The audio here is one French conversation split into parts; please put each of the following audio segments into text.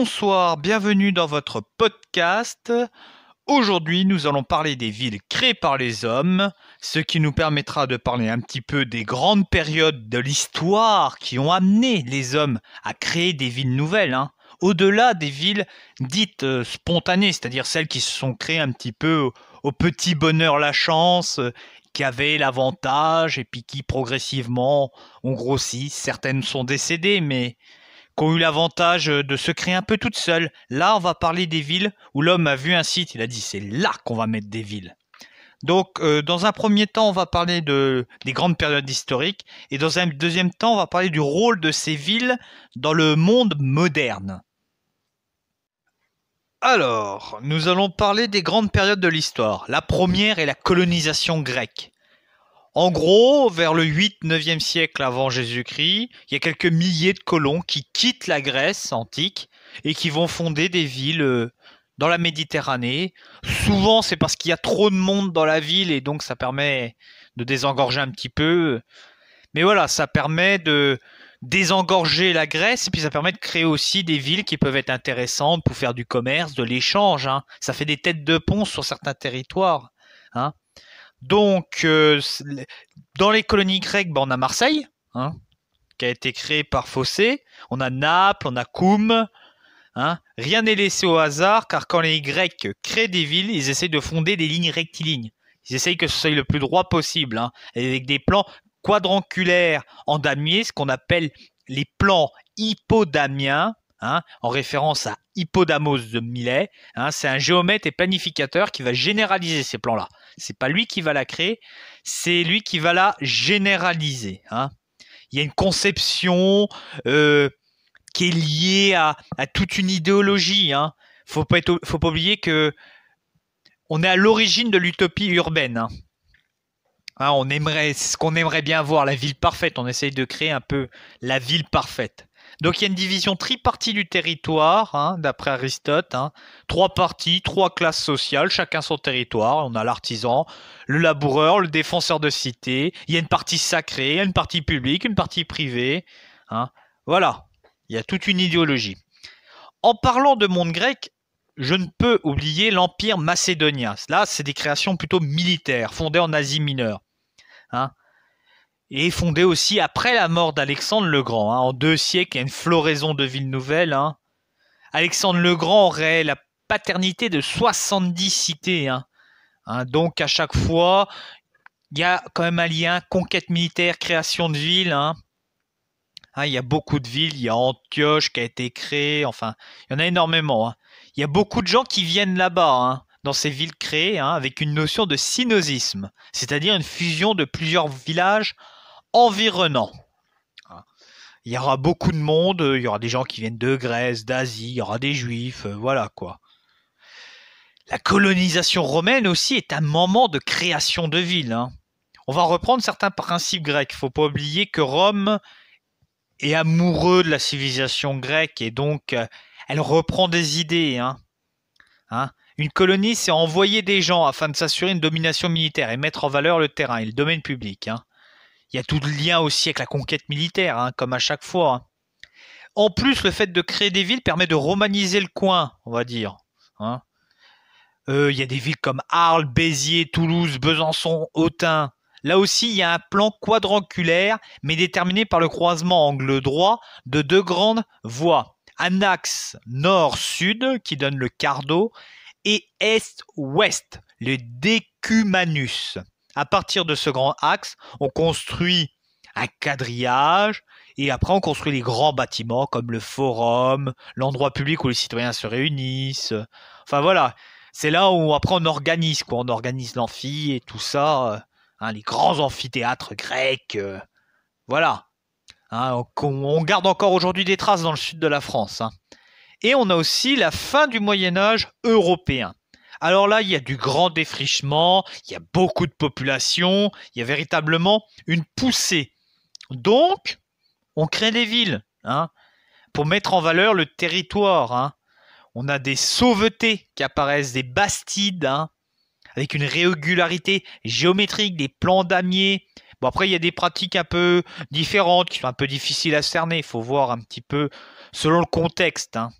Bonsoir, bienvenue dans votre podcast. Aujourd'hui, nous allons parler des villes créées par les hommes, ce qui nous permettra de parler un petit peu des grandes périodes de l'histoire qui ont amené les hommes à créer des villes nouvelles. Hein. Au-delà des villes dites euh, spontanées, c'est-à-dire celles qui se sont créées un petit peu au, petit bonheur, la chance, euh, qui avaient l'avantage et puis qui progressivement ont grossi. Certaines sont décédées, mais qui ont eu l'avantage euh, de se créer un peu toutes seules. Là, on va parler des villes où l'homme a vu un site, il a dit c'est là qu'on va mettre des villes. Donc, euh, dans un premier temps, on va parler de, des grandes périodes historiques, et dans un deuxième temps, on va parler du rôle de ces villes dans le monde moderne. Alors, nous allons parler des grandes périodes de l'histoire. La première est la colonisation grecque. En gros, vers le 8, 9e siècle avant Jésus-Christ, il y a quelques milliers de colons qui quittent la Grèce antique et qui vont fonder des villes euh, dans la Méditerranée. Souvent, c'est parce qu'il y a trop de monde dans la ville et donc ça permet de désengorger un petit peu. Mais voilà, ça permet de désengorger la Grèce et puis ça permet de créer aussi des villes qui peuvent être intéressantes pour faire du commerce, de l'échange. Hein. Ça fait des têtes de pont sur certains territoires. Hein. Donc, euh, dans les colonies grecques, bah, on a Marseille, hein, qui a été créée par Fossé. On a Naples, on a Coum. Hein. Rien n'est laissé au hasard, car quand les Grecs créent des villes, ils essayent de fonder des lignes rectilignes. Ils essayent que ce soit le plus droit possible, hein, avec des plans quadrangulaires en damier, ce qu'on appelle les plans hypodamiens, Hein, en référence à Hippodamos de Millet. Hein, c'est un géomètre et planificateur qui va généraliser ces plans-là. C'est pas lui qui va la créer, c'est lui qui va la généraliser. Hein. Il y a une conception euh, qui est liée à, toute une idéologie. Il Faut faut pas oublier que on est à l'origine de l'utopie urbaine. on aimerait, ce qu'on aimerait bien voir, la ville parfaite. On essaye de créer un peu la ville parfaite. Donc il y a une division tripartite du territoire, hein, d'après Aristote. Hein. Trois parties, trois classes sociales, chacun son territoire. On a l'artisan, le laboureur, le défenseur de cité. Il y a une partie sacrée, une partie publique, une partie privée. Hein. Voilà, il y a toute une idéologie. En parlant de monde grec, je ne peux oublier l'Empire macédonien. Là, c'est des créations plutôt militaires, fondées en Asie mineure et fondé aussi après la mort d'Alexandre le Grand. Hein. En deux siècles, il y a une floraison de villes nouvelles. Hein. Alexandre le Grand aurait la paternité de 70 cités. Hein. donc à chaque fois, il y a quand même un lien conquête militaire, création de villes. il y a beaucoup de villes. Il y a Antioche qui a été créée. Enfin, il y en a énormément. Il y a beaucoup de gens qui viennent là-bas dans ces villes créées avec une notion de synosisme, c'est-à-dire une fusion de plusieurs villages environnant. Hein. Il y aura beaucoup de monde, euh, il y aura des gens qui viennent de Grèce, d'Asie, il y aura des juifs, euh, voilà quoi. La colonisation romaine aussi est un moment de création de villes. Hein. On va reprendre certains principes grecs. Il faut pas oublier que Rome est amoureux de la civilisation grecque et donc euh, elle reprend des idées. Hein. une colonie, c'est envoyer des gens afin de s'assurer une domination militaire et mettre en valeur le terrain et le domaine public. Il y a tout le lien aussi avec la conquête militaire, hein, comme à chaque fois. Hein. En plus, le fait de créer des villes permet de romaniser le coin, on va dire. Hein. Euh, il y a des villes comme Arles, Béziers, Toulouse, Besançon, Autun. Là aussi, il y a un plan quadrangulaire, mais déterminé par le croisement angle droit de deux grandes voies. Un axe nord-sud qui donne le cardo et est-ouest, le decumanus à partir de ce grand axe, on construit un quadrillage et après on construit les grands bâtiments comme le forum, l'endroit public où les citoyens se réunissent. Enfin voilà, c'est là où après on organise quoi, on organise l'amphi et tout ça, euh, hein, les grands amphithéâtres grecs, euh, voilà. Hein, on, garde encore aujourd'hui des traces dans le sud de la France. Hein. Et on a aussi la fin du Moyen Âge européen. Alors là, il y a du grand défrichement, il y a beaucoup de population, il y a véritablement une poussée. Donc, on crée des villes hein, pour mettre en valeur le territoire. Hein. On a des sauvetés qui apparaissent, des bastides, hein, avec une régularité géométrique, des plans damiers. Bon, après, il y a des pratiques un peu différentes, qui sont un peu difficiles à cerner. Il faut voir un petit peu selon le contexte. Hein.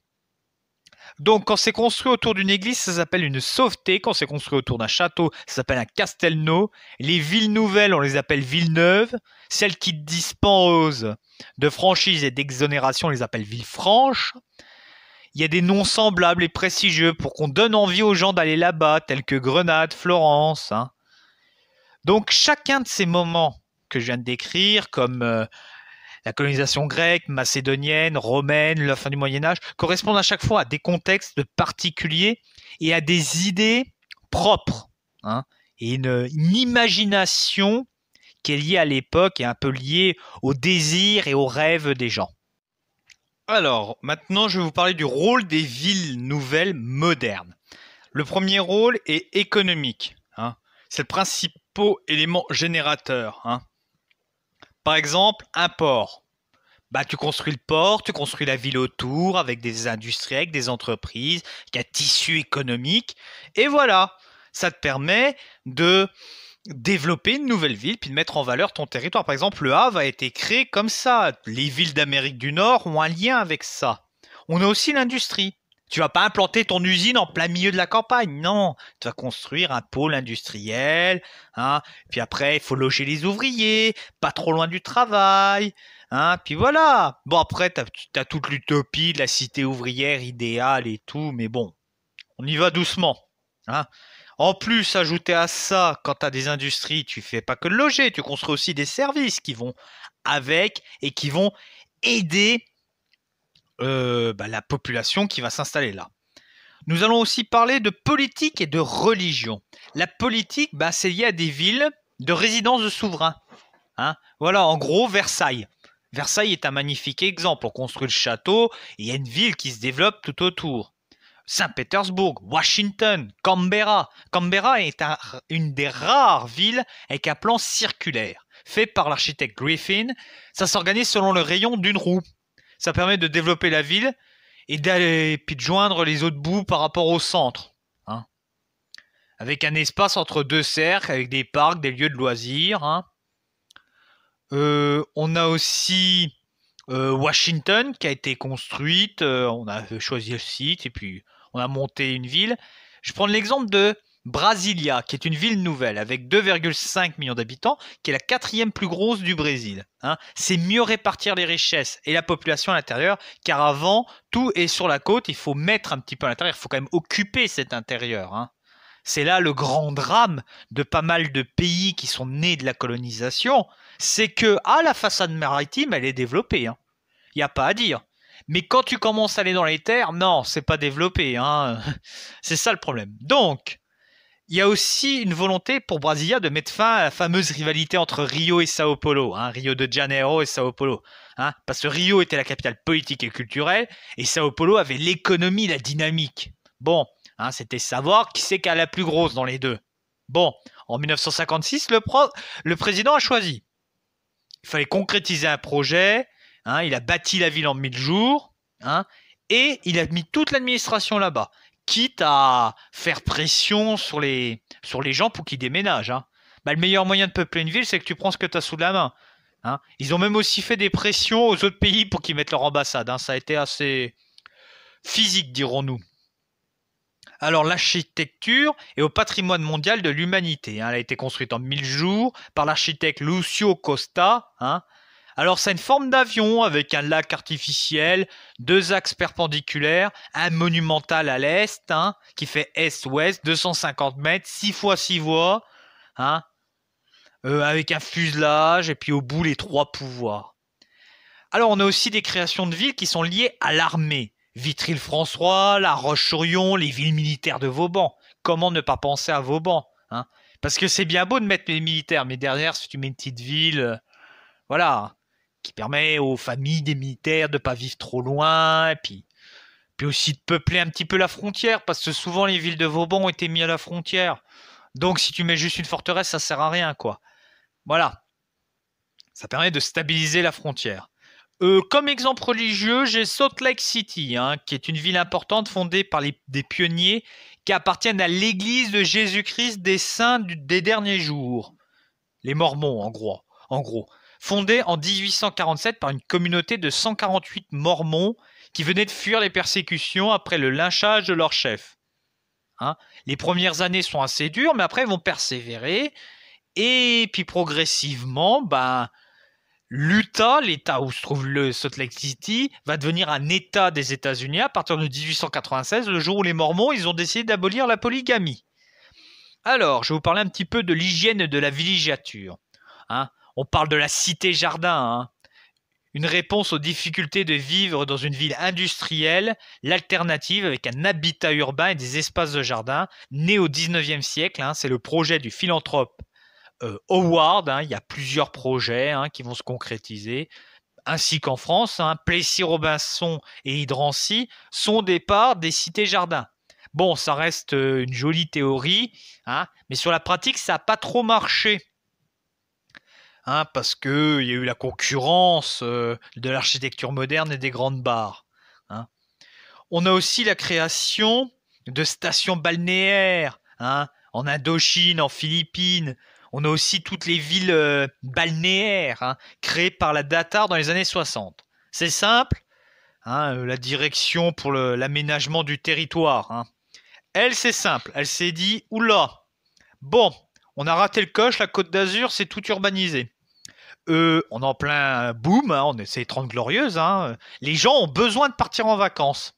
Donc, quand c'est construit autour d'une église, ça s'appelle une sauveté. Quand c'est construit autour d'un château, ça s'appelle un castelnau. Les villes nouvelles, on les appelle villes neuves. Celles qui dispensent de franchises et d'exonération, on les appelle villes franches. Il y a des noms semblables et prestigieux pour qu'on donne envie aux gens d'aller là-bas, tels que Grenade, Florence. Hein. Donc, chacun de ces moments que je viens de décrire, comme euh, la colonisation grecque, macédonienne, romaine, la fin du Moyen Âge, correspondent à chaque fois à des contextes particuliers et à des idées propres, hein, et une, imagination qui est liée à l'époque et un peu liée aux désir et aux rêves des gens. Alors, maintenant, je vais vous parler du rôle des villes nouvelles modernes. Le premier rôle est économique. Hein. C'est le principal élément générateur. Hein. Par exemple, un port. Bah, tu construis le port, tu construis la ville autour avec des industries, avec des entreprises, qui a tissu économique. Et voilà, ça te permet de développer une nouvelle ville puis de mettre en valeur ton territoire. Par exemple, le Havre a été créé comme ça. Les villes d'Amérique du Nord ont un lien avec ça. On a aussi l'industrie. Tu vas pas implanter ton usine en plein milieu de la campagne, non. Tu vas construire un pôle industriel, hein. Puis après, il faut loger les ouvriers, pas trop loin du travail, hein. Puis voilà. Bon après, tu as toute l'utopie de la cité ouvrière idéale et tout, mais bon, on y va doucement, hein. En plus, ajouter à ça, quand tu as des industries, tu fais pas que loger, tu construis aussi des services qui vont avec et qui vont aider euh, bah, la population qui va s'installer là. Nous allons aussi parler de politique et de religion. La politique, bah, c'est lié à des villes de résidence de souverains. Hein. voilà, en gros, Versailles. Versailles est un magnifique exemple. On construit le château et il y a une ville qui se développe tout autour. Saint-Pétersbourg, Washington, Canberra. Canberra est une des rares villes avec un plan circulaire, fait par l'architecte Griffin. Ça s'organise selon le rayon d'une roue ça permet de développer la ville et d'aller puis de joindre les autres bouts par rapport au centre. Hein. Avec un espace entre deux cercles, avec des parcs, des lieux de loisirs. Hein. Euh, on a aussi euh, Washington qui a été construite. Euh, on a choisi le site et puis on a monté une ville. Je prends l'exemple de Brasilia, qui est une ville nouvelle avec 2,5 millions d'habitants, qui est la quatrième plus grosse du Brésil. Hein. C'est mieux répartir les richesses et la population à l'intérieur, car avant, tout est sur la côte, il faut mettre un petit peu à l'intérieur, il faut quand même occuper cet intérieur. Hein. C'est là le grand drame de pas mal de pays qui sont nés de la colonisation, c'est que à ah, la façade maritime, elle est développée. Hein. Il n'y a pas à dire. Mais quand tu commences à aller dans les terres, non, c'est pas développé. C'est ça le problème. Donc, il y a aussi une volonté pour Brasilia de mettre fin à la fameuse rivalité entre Rio et Sao Paulo, hein, Rio de Janeiro et Sao Paulo. Hein, parce que Rio était la capitale politique et culturelle, et Sao Paulo avait l'économie, la dynamique. Bon, hein, c'était savoir qui c'est qui la plus grosse dans les deux. Bon, en 1956, le, président a choisi. Il fallait concrétiser un projet, il a bâti la ville en mille jours, et il a mis toute l'administration là-bas quitte à faire pression sur les, sur les gens pour qu'ils déménagent. Hein. Bah, le meilleur moyen de peupler une ville, c'est que tu prends ce que tu as sous la main. Hein. Ils ont même aussi fait des pressions aux autres pays pour qu'ils mettent leur ambassade. Hein. Ça a été assez physique, dirons-nous. Alors l'architecture est au patrimoine mondial de l'humanité. Elle a été construite en 1000 jours par l'architecte Lucio Costa. Alors c'est une forme d'avion avec un lac artificiel, deux axes perpendiculaires, un monumental à l'est hein, qui fait est-ouest, 250 mètres, 6 fois 6 voies, hein, euh, avec un fuselage et puis au bout les trois pouvoirs. Alors on a aussi des créations de villes qui sont liées à l'armée. Vitry-le-François, La Roche-sur-Yon, les villes militaires de Vauban. Comment ne pas penser à Vauban hein? Parce que c'est bien beau de mettre les militaires, mais derrière, si tu mets une petite ville, euh, voilà qui permet aux familles des militaires de pas vivre trop loin, et puis, puis aussi de peupler un petit peu la frontière, parce que souvent les villes de Vauban ont été mises à la frontière. Donc si tu mets juste une forteresse, ça sert à rien, quoi. Voilà. Ça permet de stabiliser la frontière. Euh, comme exemple religieux, j'ai Salt Lake City, hein, qui est une ville importante fondée par les, des pionniers qui appartiennent à l'Église de Jésus-Christ des saints des derniers jours. Les Mormons, en gros. En gros. Fondé en 1847 par une communauté de 148 mormons qui venaient de fuir les persécutions après le lynchage de leur chef. Hein, les premières années sont assez dures, mais après ils vont persévérer. Et puis progressivement, ben, l'Utah, l'État où se trouve le Salt Lake City, va devenir un État des États-Unis à partir de 1896, le jour où les Mormons ils ont décidé d'abolir la polygamie. Alors, je vais vous parler un petit peu de l'hygiène de la villégiature. Hein on parle de la cité jardin. Hein. Une réponse aux difficultés de vivre dans une ville industrielle, l'alternative avec un habitat urbain et des espaces de jardin, né au 19e siècle. Hein, c'est le projet du philanthrope euh, Howard. Hein. il y a plusieurs projets qui vont se concrétiser ainsi qu'en France, Plessis Robinson et Hydrancy sont des parts des cités-jardins. Bon, ça reste euh, une jolie théorie, mais sur la pratique, ça n'a pas trop marché. Hein, parce qu'il y a eu la concurrence euh, de l'architecture moderne et des grandes barres. Hein. On a aussi la création de stations balnéaires hein, en Indochine, en Philippines. On a aussi toutes les villes euh, balnéaires créées par la Datar dans les années 60. C'est simple, euh, la direction pour l'aménagement du territoire. Elle, c'est simple, elle s'est dit, oula, bon, on a raté le coche, la Côte d'Azur, c'est tout urbanisé. Euh, on est en plein boom, hein, on est 30 glorieuses, hein. les gens ont besoin de partir en vacances.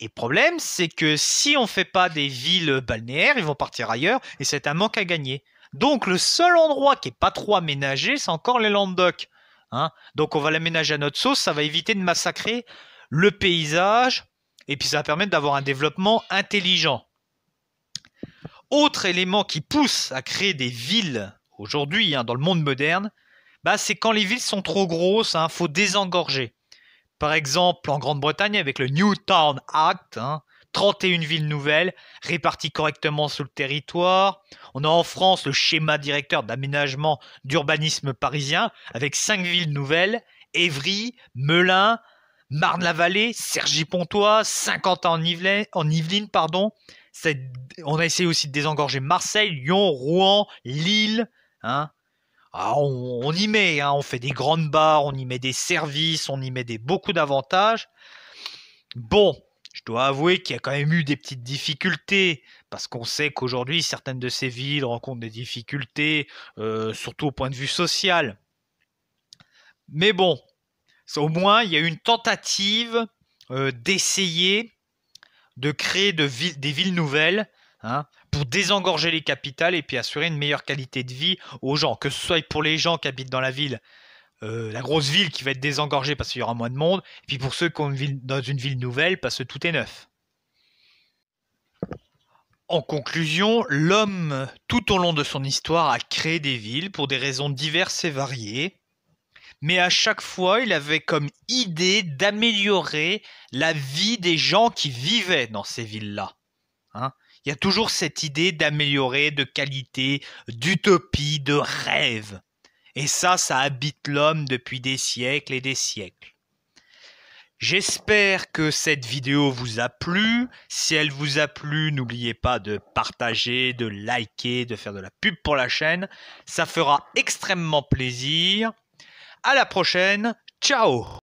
Et le problème, c'est que si on ne fait pas des villes balnéaires, ils vont partir ailleurs, et c'est un manque à gagner. Donc le seul endroit qui n'est pas trop aménagé, c'est encore les Landocs. Hein. Donc on va l'aménager à notre sauce, ça va éviter de massacrer le paysage, et puis ça va permettre d'avoir un développement intelligent. Autre élément qui pousse à créer des villes aujourd'hui, hein, dans le monde moderne, bah, c'est quand les villes sont trop grosses, il hein, faut désengorger. Par exemple, en Grande-Bretagne, avec le New Town Act, hein, 31 villes nouvelles réparties correctement sur le territoire. On a en France le schéma directeur d'aménagement d'urbanisme parisien, avec 5 villes nouvelles, Évry, Melun, Marne-la-Vallée, Cergy-Pontois, Saint-Quentin en, Yvelines, en pardon. On a essayé aussi de désengorger Marseille, Lyon, Rouen, Lille, Hein. Ah, on, y met, hein, on fait des grandes barres, on y met des services, on y met des, beaucoup d'avantages. Bon, je dois avouer qu'il y a quand même eu des petites difficultés, parce qu'on sait qu'aujourd'hui, certaines de ces villes rencontrent des difficultés, euh, surtout au point de vue social. Mais bon, au moins, il y a eu une tentative euh, d'essayer de créer des villes nouvelles. Hein désengorger les capitales et puis assurer une meilleure qualité de vie aux gens, que ce soit pour les gens qui habitent dans la ville, euh, la grosse ville qui va être désengorgée parce qu'il y aura moins de monde, et puis pour ceux qui ont une ville, dans une ville nouvelle parce que tout est neuf. En conclusion, l'homme, tout au long de son histoire, a créé des villes pour des raisons diverses et variées, mais à chaque fois, il avait comme idée d'améliorer la vie des gens qui vivaient dans ces villes-là. Hein. Il y a toujours cette idée d'améliorer, de qualité, d'utopie, de rêve. Et ça, ça habite l'homme depuis des siècles et des siècles. J'espère que cette vidéo vous a plu. Si elle vous a plu, n'oubliez pas de partager, de liker, de faire de la pub pour la chaîne. Ça fera extrêmement plaisir. À la prochaine. Ciao